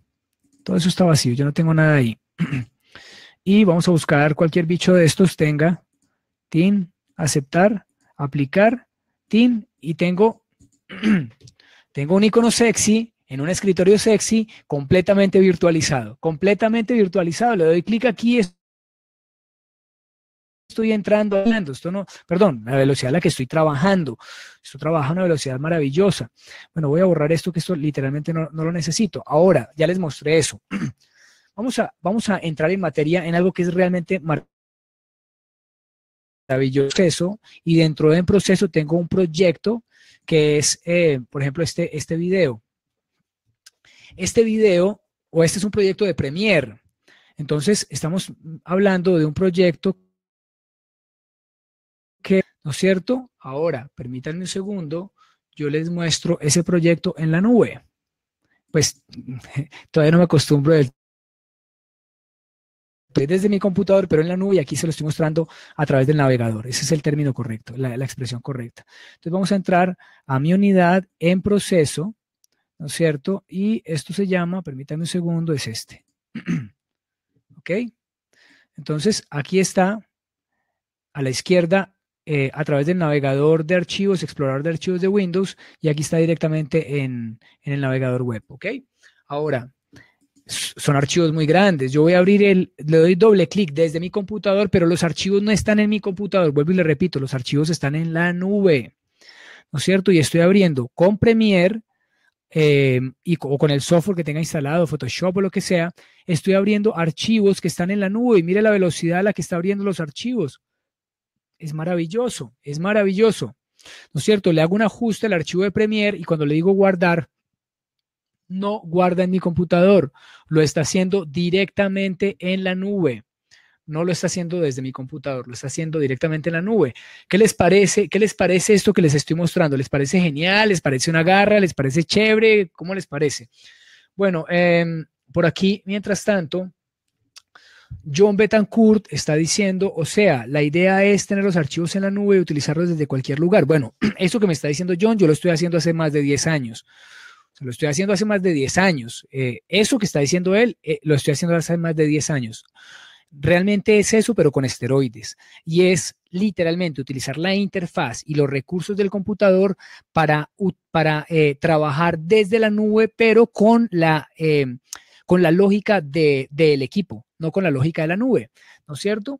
Todo eso está vacío. Yo no tengo nada ahí. y vamos a buscar cualquier bicho de estos. Tenga. Tin. Aceptar. Aplicar. Tin. Y tengo. tengo un icono sexy en un escritorio sexy completamente virtualizado. Completamente virtualizado. Le doy clic aquí estoy entrando hablando, esto no, perdón, la velocidad a la que estoy trabajando. Esto trabaja a una velocidad maravillosa. Bueno, voy a borrar esto que esto literalmente no, lo necesito. Ahora, ya les mostré eso. Vamos a, vamos a entrar en materia en algo que es realmente maravilloso y dentro de un proceso tengo un proyecto que es, eh, por ejemplo, este, este video. Este video o este es un proyecto de Premiere. Entonces, estamos hablando de un proyecto que, ¿no es cierto? Ahora, permítanme un segundo, yo les muestro ese proyecto en la nube. Pues todavía no me acostumbro del desde mi computador, pero en la nube, y aquí se lo estoy mostrando a través del navegador. Ese es el término correcto, la, la expresión correcta. Entonces vamos a entrar a mi unidad en proceso, ¿no es cierto? Y esto se llama, permítanme un segundo, es este. ¿Ok? Entonces, aquí está a la izquierda eh, a través del navegador de archivos, explorador de archivos de Windows, y aquí está directamente en, el navegador web, ¿ok? Ahora, son archivos muy grandes. Yo voy a abrir el, le doy doble clic desde mi computador, pero los archivos no están en mi computador. Vuelvo y le repito, los archivos están en la nube, ¿no es cierto? Y estoy abriendo con Premiere em, y, o con el software que tenga instalado, Photoshop o lo que sea, estoy abriendo archivos que están en la nube y mire la velocidad a la que está abriendo los archivos es maravilloso, es maravilloso. ¿No es cierto? Le hago un ajuste al archivo de Premiere y cuando le digo guardar, no guarda en mi computador, lo está haciendo directamente en la nube. No lo está haciendo desde mi computador, lo está haciendo directamente en la nube. ¿Qué les parece? ¿Qué les parece esto que les estoy mostrando? ¿Les parece genial? ¿Les parece una garra? ¿Les parece chévere? ¿Cómo les parece? Bueno, em, por aquí, mientras tanto, John Betancourt está diciendo, o sea, la idea es tener los archivos en la nube y utilizarlos desde cualquier lugar. Bueno, eso que me está diciendo John, yo lo estoy haciendo hace más de 10 años. lo estoy haciendo hace más de 10 años. Eh, eso que está diciendo él, eh, lo estoy haciendo hace más de 10 años. Realmente es eso, pero con esteroides. Y es literalmente utilizar la interfaz y los recursos del computador para, para eh, trabajar desde la nube, pero con la con la lógica del de, del equipo, no con la lógica de la nube, ¿no es cierto?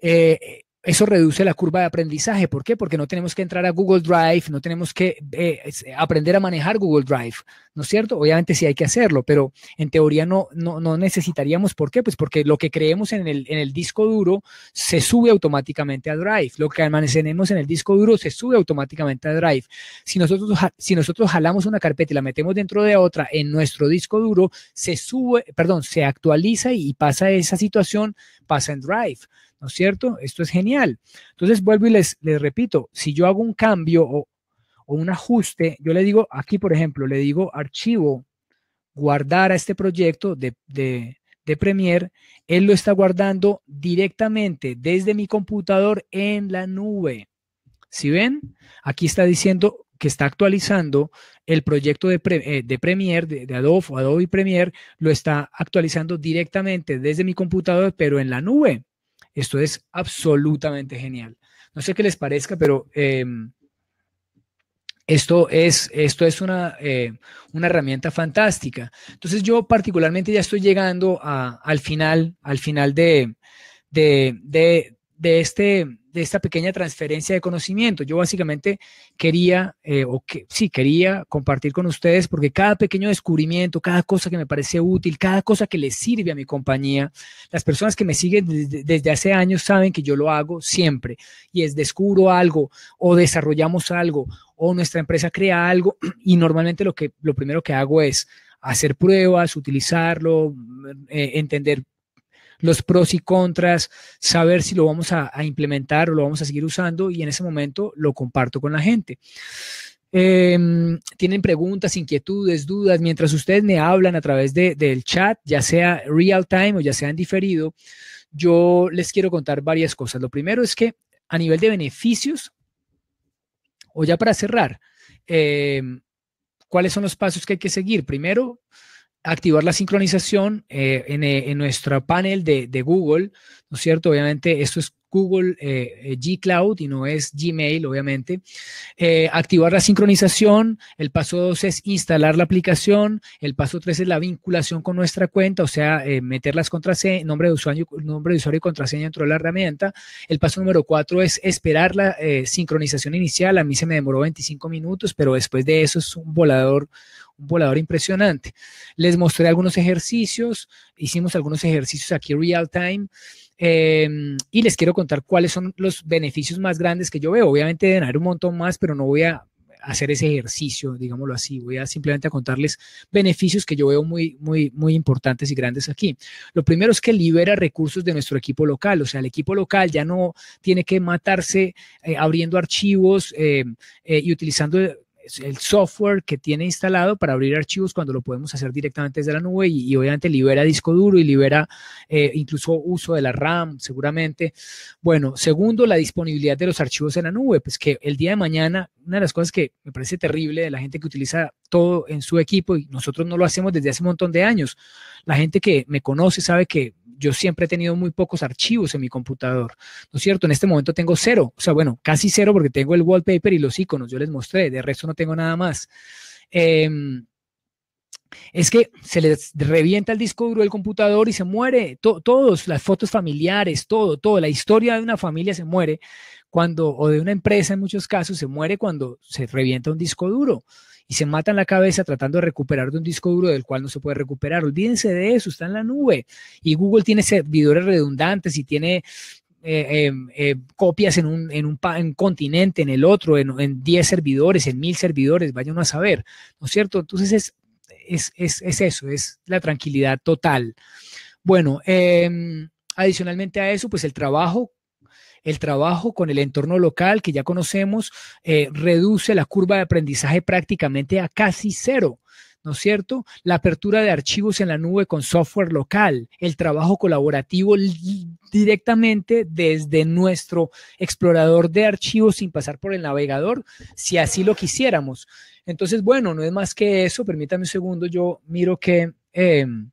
Eh, eso reduce la curva de aprendizaje. ¿Por qué? Porque no tenemos que entrar a Google Drive, no tenemos que eh, eh, aprender a manejar Google Drive, ¿no es cierto? Obviamente sí hay que hacerlo, pero en teoría no, no, no necesitaríamos. ¿Por qué? Pues porque lo que creemos en el, en el disco duro se sube automáticamente a Drive. Lo que almacenemos en el disco duro se sube automáticamente a Drive. Si nosotros, si nosotros jalamos una carpeta y la metemos dentro de otra en nuestro disco duro, se sube, perdón, se actualiza y pasa esa situación, pasa en Drive. ¿no es cierto? Esto es genial. Entonces vuelvo y les, repito, si yo hago un cambio o, un ajuste, yo le digo, aquí por ejemplo, le digo archivo, guardar a este proyecto de, Premiere, él lo está guardando directamente desde mi computador en la nube. Si ven, aquí está diciendo que está actualizando el proyecto de, eh, de Premiere, de, Adobe Adobe Premiere, lo está actualizando directamente desde mi computador, pero en la nube. Esto es absolutamente genial. No sé qué les parezca, pero em, esto es, esto es eh, una, herramienta fantástica. Entonces yo particularmente ya estoy llegando al final, al final de, de, este, de esta pequeña transferencia de conocimiento. Yo básicamente quería, eh, o sí, quería compartir con ustedes porque cada pequeño descubrimiento, cada cosa que me parece útil, cada cosa que le sirve a mi compañía, las personas que me siguen desde, hace años saben que yo lo hago siempre y es descubro algo o desarrollamos algo o nuestra empresa crea algo y normalmente lo, que, lo primero que hago es hacer pruebas, utilizarlo, eh, entender los pros y contras, saber si lo vamos a, implementar o lo vamos a seguir usando y en ese momento lo comparto con la gente. Em, tienen preguntas, inquietudes, dudas, mientras ustedes me hablan a través del chat, ya sea real time o ya sea en diferido, yo les quiero contar varias cosas. Lo primero es que a nivel de beneficios, o ya para cerrar, em, ¿cuáles son los pasos que hay que seguir? Primero, activar la sincronización eh, eh, en, nuestro panel de, Google, ¿no es cierto? Obviamente esto es Google eh, eh, G Cloud y no es Gmail, obviamente. Eh, activar la sincronización. El paso 2 es instalar la aplicación. El paso 3 es la vinculación con nuestra cuenta, o sea, meter las contraseñas, nombre de usuario, nombre de usuario y contraseña dentro de la herramienta. El paso número 4 es esperar la sincronización inicial. A mí se me demoró 25 minutos, pero después de eso es un volador, un volador impresionante. Les mostré algunos ejercicios, hicimos algunos ejercicios aquí real time Em, y les quiero contar cuáles son los beneficios más grandes que yo veo. Obviamente deben haber un montón más, pero no voy a hacer ese ejercicio, digámoslo así. Voy a simplemente a contarles beneficios que yo veo muy, muy, muy importantes y grandes aquí. Lo primero es que libera recursos de nuestro equipo local, o sea, el equipo local ya no tiene que matarse eh, abriendo archivos eh, eh, y utilizando el software que tiene instalado para abrir archivos cuando lo podemos hacer directamente desde la nube y, obviamente libera disco duro y libera eh, incluso uso de la RAM seguramente. Bueno, segundo, la disponibilidad de los archivos en la nube, pues que el día de mañana, una de las cosas que me parece terrible de la gente que utiliza todo en su equipo y nosotros no lo hacemos desde hace un montón de años, la gente que me conoce sabe que yo siempre he tenido muy pocos archivos en mi computador, ¿no es cierto? En este momento tengo cero, o sea, bueno, casi cero porque tengo el wallpaper y los iconos, yo les mostré, de resto no tengo nada más. Em, es que se les revienta el disco duro del computador y se muere. todos, las fotos familiares, todo, todo. La historia de una familia se muere cuando, o de una empresa en muchos casos, se muere cuando se revienta un disco duro y se matan la cabeza tratando de recuperar de un disco duro del cual no se puede recuperar. Olvídense de eso, está en la nube. Y Google tiene servidores redundantes y tiene eh, em, eh, copias en un, continente, en el otro, en 10 servidores, en 1000 servidores, vaya uno a saber, ¿no es cierto? Entonces es, es eso, es la tranquilidad total. Bueno, em, adicionalmente a eso, pues el trabajo el trabajo con el entorno local que ya conocemos eh, reduce la curva de aprendizaje prácticamente a casi cero. ¿no es cierto? La apertura de archivos en la nube con software local, el trabajo colaborativo directamente desde nuestro explorador de archivos sin pasar por el navegador, si así lo quisiéramos. Entonces, bueno, no es más que eso. Permítame un segundo, yo miro que... Em,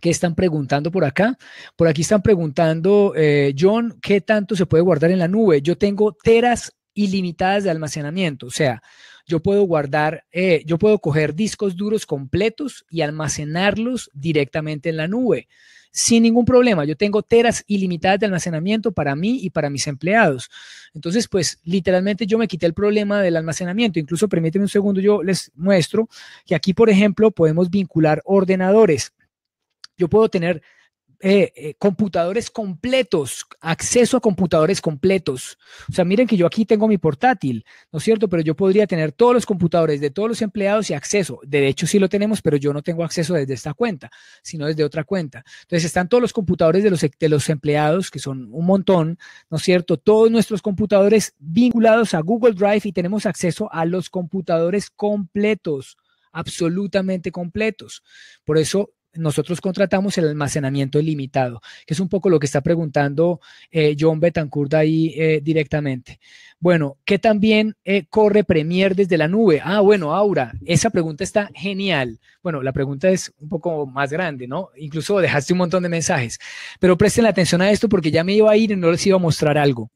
¿Qué están preguntando por acá? Por aquí están preguntando, eh, John, ¿qué tanto se puede guardar en la nube? Yo tengo teras ilimitadas de almacenamiento, o sea, yo puedo guardar, eh, yo puedo coger discos duros completos y almacenarlos directamente en la nube sin ningún problema. Yo tengo teras ilimitadas de almacenamiento para mí y para mis empleados. Entonces, pues literalmente yo me quité el problema del almacenamiento. Incluso permíteme un segundo, yo les muestro que aquí, por ejemplo, podemos vincular ordenadores. Yo puedo tener eh, eh, computadores completos, acceso a computadores completos. O sea, miren que yo aquí tengo mi portátil, ¿no es cierto? Pero yo podría tener todos los computadores de todos los empleados y acceso. De hecho, sí lo tenemos, pero yo no tengo acceso desde esta cuenta, sino desde otra cuenta. Entonces, están todos los computadores de los, e, de los empleados, que son un montón, ¿no es cierto? Todos nuestros computadores vinculados a Google Drive y tenemos acceso a los computadores completos absolutamente completos. Por eso nosotros contratamos el almacenamiento ilimitado, que es un poco lo que está preguntando eh, John Betancourt ahí eh, directamente. Bueno, ¿qué también eh, corre Premier desde la nube? Ah, bueno, Aura, esa pregunta está genial. Bueno, la pregunta es un poco más grande, ¿no? Incluso dejaste un montón de mensajes, pero presten atención a esto porque ya me iba a ir y no les iba a mostrar algo.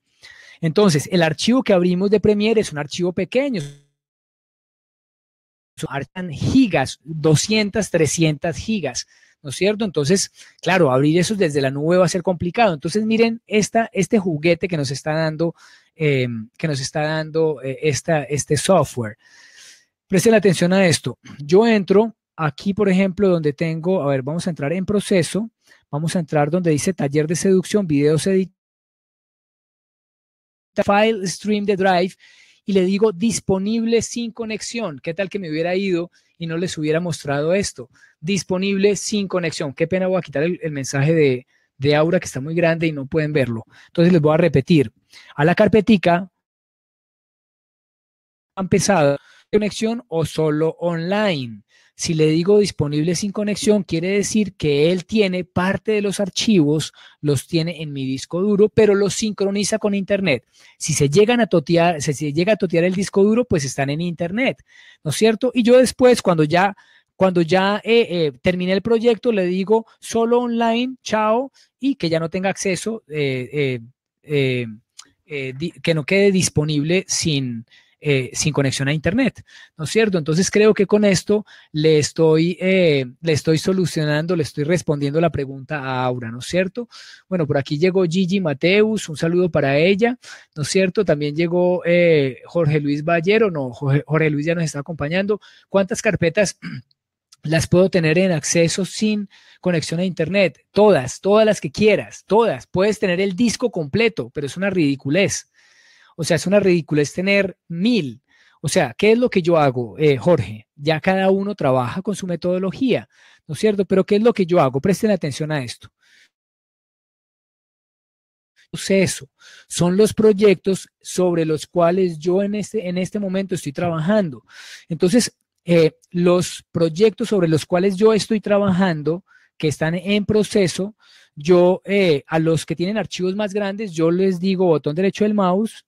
Entonces, el archivo que abrimos de Premiere es un archivo pequeño, hartan gigas, 200, 300 gigas. ¿no es cierto? Entonces, claro, abrir eso desde la nube va a ser complicado. Entonces, miren este juguete que nos está dando, em, que nos está dando eh, esta, este software. Presten atención a esto. Yo entro aquí, por ejemplo, donde tengo, a ver, vamos a entrar en proceso, vamos a entrar donde dice taller de seducción, videos editados, file stream de Drive, y le digo disponible sin conexión. ¿Qué tal que me hubiera ido y no les hubiera mostrado esto? Disponible sin conexión. Qué pena, voy a quitar el, mensaje de, de Aura que está muy grande y no pueden verlo. Entonces les voy a repetir. A la carpetica han pesado conexión o solo online. Si le digo disponible sin conexión, quiere decir que él tiene parte de los archivos, los tiene en mi disco duro, pero los sincroniza con Internet. Si se llegan a totear, se llega a totear el disco duro, pues están en Internet, ¿no es cierto? Y yo después, cuando ya cuando ya eh, eh, terminé el proyecto, le digo solo online, chao, y que ya no tenga acceso, eh, que no quede disponible sin, eh, sin conexión a Internet, ¿no es cierto? Entonces creo que con esto le estoy, eh, le estoy solucionando, le estoy respondiendo la pregunta a Aura, ¿no es cierto? Bueno, por aquí llegó Gigi Mateus, un saludo para ella, ¿no es cierto? También llegó eh, Jorge Luis Vallero, no, Jorge, Jorge Luis ya nos está acompañando. ¿Cuántas carpetas? las puedo tener en acceso sin conexión a internet. Todas, todas las que quieras, todas. Puedes tener el disco completo, pero es una ridiculez. O sea, es una ridícula, es tener mil. O sea, ¿qué es lo que yo hago, eh, Jorge? Ya cada uno trabaja con su metodología, ¿no es cierto? Pero ¿qué es lo que yo hago? Presten atención a esto. Proceso. Son los proyectos sobre los cuales yo en este, en este momento estoy trabajando. Entonces, eh, los proyectos sobre los cuales yo estoy trabajando, que están en proceso, yo eh, a los que tienen archivos más grandes, yo les digo botón derecho del mouse,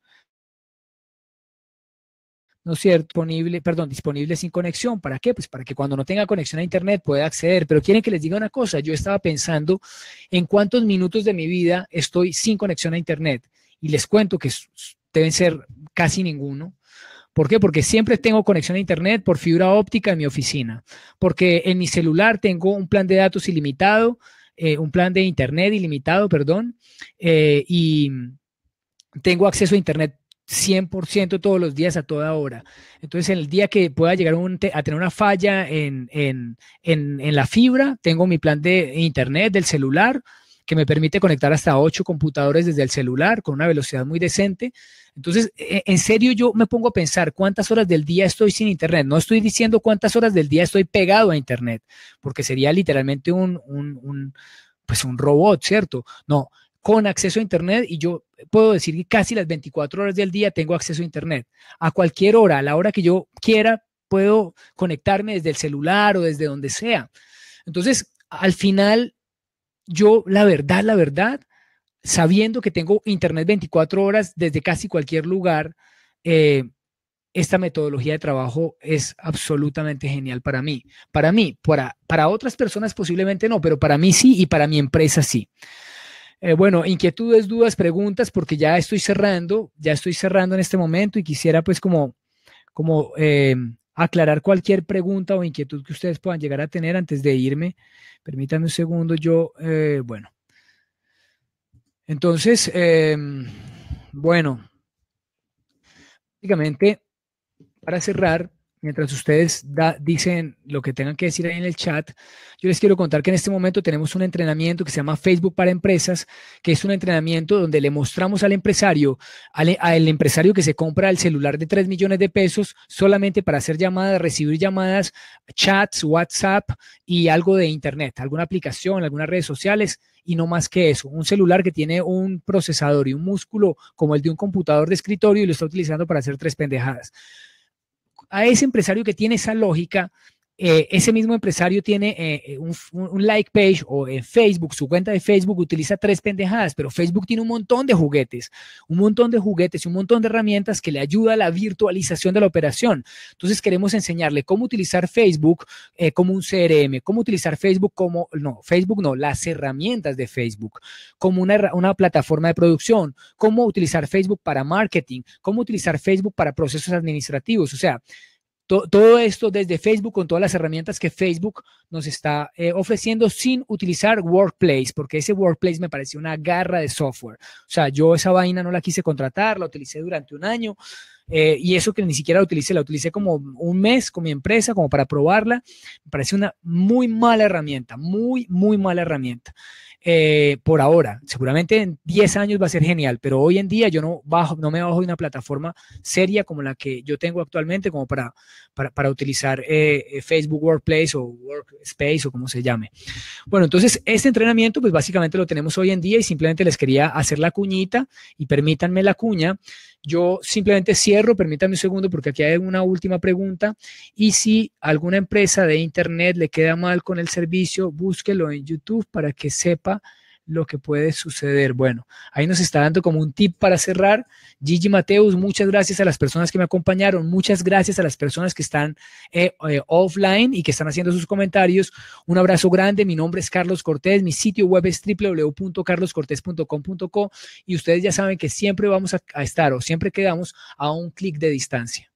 ¿no es cierto? Disponible, perdón, disponible sin conexión. ¿Para qué? Pues para que cuando no tenga conexión a Internet pueda acceder. Pero quieren que les diga una cosa, yo estaba pensando en cuántos minutos de mi vida estoy sin conexión a Internet. Y les cuento que deben ser casi ninguno. ¿Por qué? Porque siempre tengo conexión a Internet por fibra óptica en mi oficina, porque en mi celular tengo un plan de datos ilimitado, eh, un plan de Internet ilimitado, perdón, eh, y tengo acceso a Internet 100% todos los días a toda hora. Entonces, en el día que pueda llegar a tener una falla en, la fibra, tengo mi plan de internet del celular que me permite conectar hasta 8 computadores desde el celular con una velocidad muy decente. Entonces, e, en serio yo me pongo a pensar cuántas horas del día estoy sin Internet. No estoy diciendo cuántas horas del día estoy pegado a Internet, porque sería literalmente un, un, un pues un robot, ¿cierto? No, con acceso a Internet y yo puedo decir que casi las 24 horas del día tengo acceso a Internet. A cualquier hora, a la hora que yo quiera, puedo conectarme desde el celular o desde donde sea. Entonces, al final, yo, la verdad, la verdad, sabiendo que tengo Internet 24 horas desde casi cualquier lugar, eh, esta metodología de trabajo es absolutamente genial para mí. Para mí, para, para otras personas posiblemente no, pero para mí sí y para mi empresa sí. Eh, bueno, inquietudes, dudas, preguntas, porque ya estoy cerrando, ya estoy cerrando en este momento y quisiera pues como, como em, aclarar cualquier pregunta o inquietud que ustedes puedan llegar a tener antes de irme. Permítanme un segundo, yo, eh, bueno. Entonces, em, bueno, básicamente, para cerrar, mientras ustedes dicen lo que tengan que decir ahí en el chat, yo les quiero contar que en este momento tenemos un entrenamiento que se llama Facebook para Empresas, que es un entrenamiento donde le mostramos al empresario, al, al empresario que se compra el celular de 3 millones de pesos solamente para hacer llamadas, recibir llamadas, chats, WhatsApp y algo de Internet, alguna aplicación, algunas redes sociales y no más que eso. Un celular que tiene un procesador y un músculo como el de un computador de escritorio y lo está utilizando para hacer tres pendejadas a ese empresario que tiene esa lógica eh, ese mismo empresario tiene eh, eh, un, like page o en Facebook, su cuenta de Facebook utiliza tres pendejadas, pero Facebook tiene un montón de juguetes, un montón de juguetes y un montón de herramientas que le ayuda a la virtualización de la operación. Entonces queremos enseñarle cómo utilizar Facebook como un CRM, cómo utilizar Facebook como, no, Facebook no, las herramientas de Facebook, como una, una plataforma de producción, cómo utilizar Facebook para marketing, cómo utilizar Facebook para procesos administrativos, o sea, todo esto desde Facebook con todas las herramientas que Facebook nos está eh, ofreciendo sin utilizar Workplace, porque ese Workplace me pareció una garra de software. O sea, yo esa vaina no la quise contratar, la utilicé durante un año eh, y eso que ni siquiera la utilicé, la utilicé como un mes con mi empresa, como para probarla. Me parece una muy mala herramienta, muy, muy mala herramienta. Eh, por ahora. Seguramente en 10 años va a ser genial, pero hoy en día yo no, bajo, no me bajo de una plataforma seria como la que yo tengo actualmente como para, para, utilizar eh, Facebook Workplace o Workspace o como se llame. Bueno, entonces este entrenamiento pues básicamente lo tenemos hoy en día y simplemente les quería hacer la cuñita y permítanme la cuña yo simplemente cierro, permítame un segundo porque aquí hay una última pregunta. Y si alguna empresa de Internet le queda mal con el servicio, búsquelo en YouTube para que sepa lo que puede suceder. Bueno, ahí nos está dando como un tip para cerrar. Gigi Mateus, muchas gracias a las personas que me acompañaron, muchas gracias a las personas que están eh, eh, offline y que están haciendo sus comentarios. Un abrazo grande, mi nombre es Carlos Cortés, mi sitio web es www.carloscortés.com.co y ustedes ya saben que siempre vamos a estar o siempre quedamos a un clic de distancia.